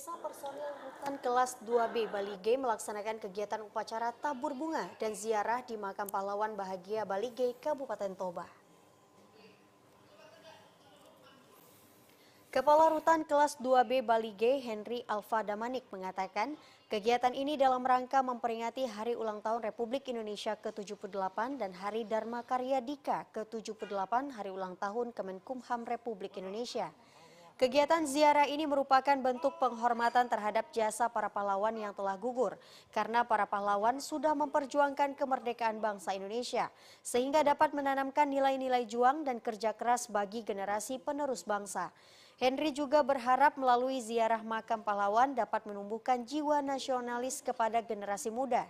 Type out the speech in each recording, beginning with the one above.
Pemirsa personil Rutan Kelas 2B Balige melaksanakan kegiatan upacara tabur bunga dan ziarah di makam pahlawan bahagia Balige, Kabupaten Toba. Kepala Rutan Kelas 2B Balige, Henry Alfa Damanik mengatakan, kegiatan ini dalam rangka memperingati Hari Ulang Tahun Republik Indonesia ke-78 dan Hari Dharma Karya Dika ke-78 Hari Ulang Tahun Kemenkumham Republik Indonesia. Kegiatan ziarah ini merupakan bentuk penghormatan terhadap jasa para pahlawan yang telah gugur karena para pahlawan sudah memperjuangkan kemerdekaan bangsa Indonesia sehingga dapat menanamkan nilai-nilai juang dan kerja keras bagi generasi penerus bangsa. Henry juga berharap melalui ziarah makam pahlawan dapat menumbuhkan jiwa nasionalis kepada generasi muda.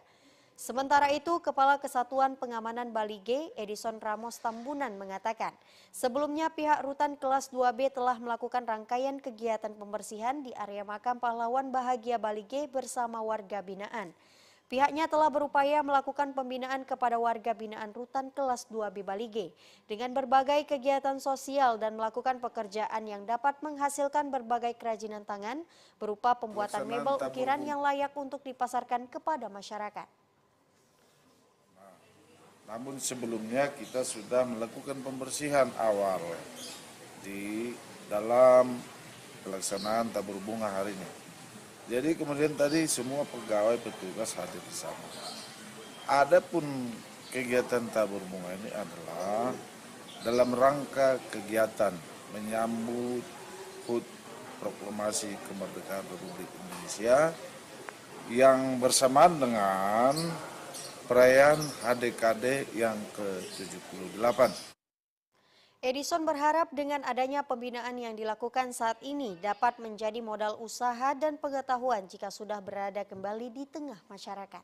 Sementara itu, Kepala Kesatuan Pengamanan Balige, Edison Ramos Tambunan mengatakan, sebelumnya pihak Rutan Kelas 2B telah melakukan rangkaian kegiatan pembersihan di area makam pahlawan bahagia Balige bersama warga binaan. Pihaknya telah berupaya melakukan pembinaan kepada warga binaan Rutan Kelas 2B Balige dengan berbagai kegiatan sosial dan melakukan pekerjaan yang dapat menghasilkan berbagai kerajinan tangan berupa pembuatan mebel ukiran yang layak untuk dipasarkan kepada masyarakat. Namun sebelumnya kita sudah melakukan pembersihan awal di dalam pelaksanaan tabur bunga hari ini. Jadi kemudian tadi semua pegawai petugas hadir di sana. Adapun kegiatan tabur bunga ini adalah dalam rangka kegiatan menyambut HUT proklamasi kemerdekaan Republik Indonesia yang bersamaan dengan perayaan HDKD yang ke-78. Edison berharap dengan adanya pembinaan yang dilakukan saat ini dapat menjadi modal usaha dan pengetahuan jika sudah berada kembali di tengah masyarakat.